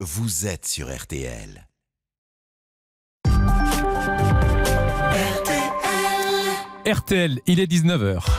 Vous êtes sur RTL. RTL, il est 19h.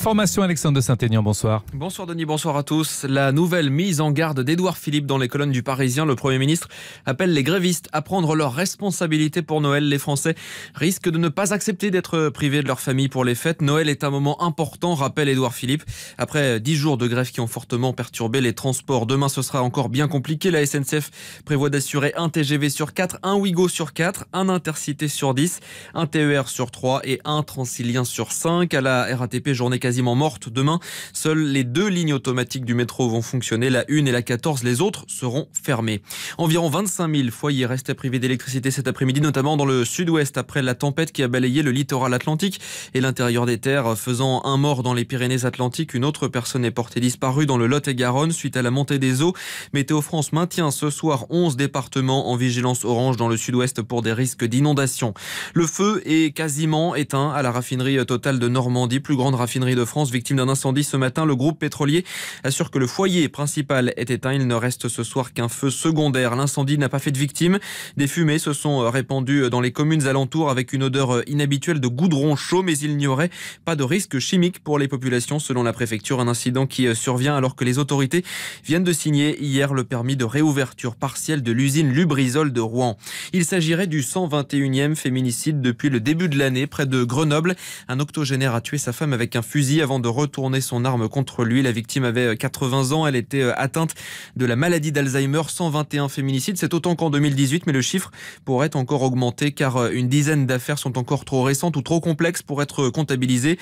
formation Alexandre de Saint-Aignan, bonsoir. Bonsoir Denis, bonsoir à tous. La nouvelle mise en garde d'Édouard Philippe dans les colonnes du Parisien, le Premier ministre appelle les grévistes à prendre leurs responsabilités pour Noël. Les Français risquent de ne pas accepter d'être privés de leur famille pour les fêtes. Noël est un moment important, rappelle Édouard Philippe. Après 10 jours de grève qui ont fortement perturbé les transports, demain ce sera encore bien compliqué. La SNCF prévoit d'assurer un TGV sur 4, un Ouigo sur 4, un Intercité sur 10, un TER sur 3 et un Transilien sur 5. À la RATP, journée est quasiment morte. Demain, seules les deux lignes automatiques du métro vont fonctionner, la 1 et la 14. Les autres seront fermées. Environ 25 000 foyers restent privés d'électricité cet après-midi, notamment dans le sud-ouest, après la tempête qui a balayé le littoral atlantique et l'intérieur des terres, faisant un mort dans les Pyrénées-Atlantiques. Une autre personne est portée disparue dans le Lot-et-Garonne suite à la montée des eaux. Météo France maintient ce soir 11 départements en vigilance orange dans le sud-ouest pour des risques d'inondation. Le feu est quasiment éteint à la raffinerie totale de Normandie, plus grande raffinerie de France victime d'un incendie ce matin. Le groupe pétrolier assure que le foyer principal est éteint. Il ne reste ce soir qu'un feu secondaire. L'incendie n'a pas fait de victimes. Des fumées se sont répandues dans les communes alentours avec une odeur inhabituelle de goudron chaud, mais il n'y aurait pas de risque chimique pour les populations selon la préfecture. Un incident qui survient alors que les autorités viennent de signer hier le permis de réouverture partielle de l'usine Lubrizol de Rouen. Il s'agirait du 121e féminicide depuis le début de l'année près de Grenoble. Un octogénaire a tué sa femme avec un fusil avant de retourner son arme contre lui. La victime avait 80 euh, ans. Elle était euh, atteinte de la maladie d'Alzheimer. 121 féminicides. C'est autant qu'en 2018, mais le chiffre pourrait encore augmenter car euh, une dizaine d'affaires sont encore trop récentes ou trop complexes pour être comptabilisées.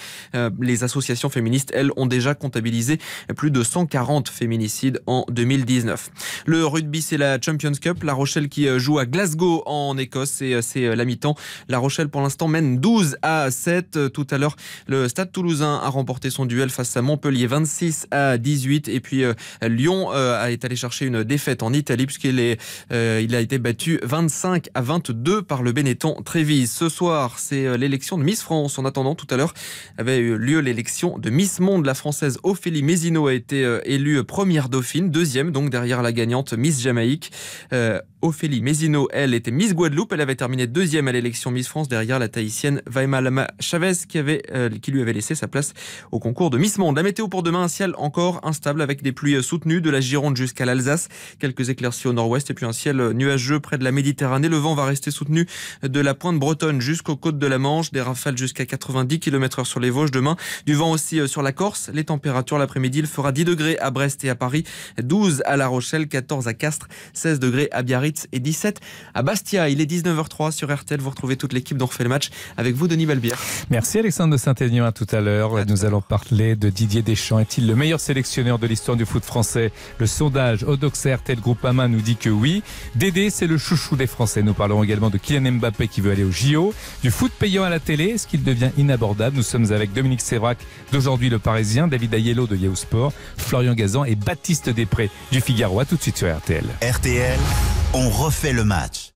Les associations féministes, elles, ont déjà comptabilisé plus de 140 féminicides en 2019. Le rugby, c'est la Champions Cup. La Rochelle qui joue à Glasgow en Écosse et c'est la mi-temps. La Rochelle, pour l'instant, mène 12 à 7. Tout à l'heure, le Stade toulousain a remporté son duel face à Montpellier 26 à 18. Et puis euh, Lyon a euh, est allé chercher une défaite en Italie puisqu'il est, euh, il a été battu 25 à 22 par le Benetton Trévise. Ce soir, c'est l'élection de Miss France. En attendant, tout à l'heure avait eu lieu l'élection de Miss Monde. La française Ophélie Mézino a été élue première dauphine, deuxième donc derrière la gagnante Miss Jamaïque. Ophélie Mézino, elle, était Miss Guadeloupe. Elle avait terminé deuxième à l'élection Miss France derrière la Tahitienne Vaima Chavez qui, avait, qui lui avait laissé sa place au concours de Miss Monde. La météo pour demain, un ciel encore instable avec des pluies soutenues de la Gironde jusqu'à l'Alsace. Quelques éclaircies au nord-ouest et puis un ciel nuageux près de la Méditerranée. Le vent va rester soutenu de la pointe bretonne jusqu'aux côtes de la Manche. Des rafales jusqu'à 90 km h sur les Vosges demain. Du vent aussi euh, sur la Corse. Les températures l'après-midi, il fera 10 degrés à Brest et à Paris, 12 à La Rochelle, 14 à Castres, 16 degrés à Biarritz et 17 à Bastia. Il est 19h03 sur RTL. Vous retrouvez toute l'équipe dont fait le match avec vous, Denis Balbière. Merci Alexandre de Saint-Aignan. À tout à l'heure. Nous allons parler de Didier Deschamps. Est-il le meilleur sélectionneur de l'histoire du foot français Le sondage Odoxer tel Groupama nous dit que oui. Dédé, c'est le chouchou des Français. Nous parlons également de Kylian Mbappé qui veut aller au JO. Du foot payant à la télé, est-ce qu'il devient inabordable Nous sommes avec Dominique Sévrac d'aujourd'hui Le Parisien, David Ayello de Yahoo Sport, Florian Gazan et Baptiste Després du Figaro. tout de suite sur RTL. RTL, on refait le match.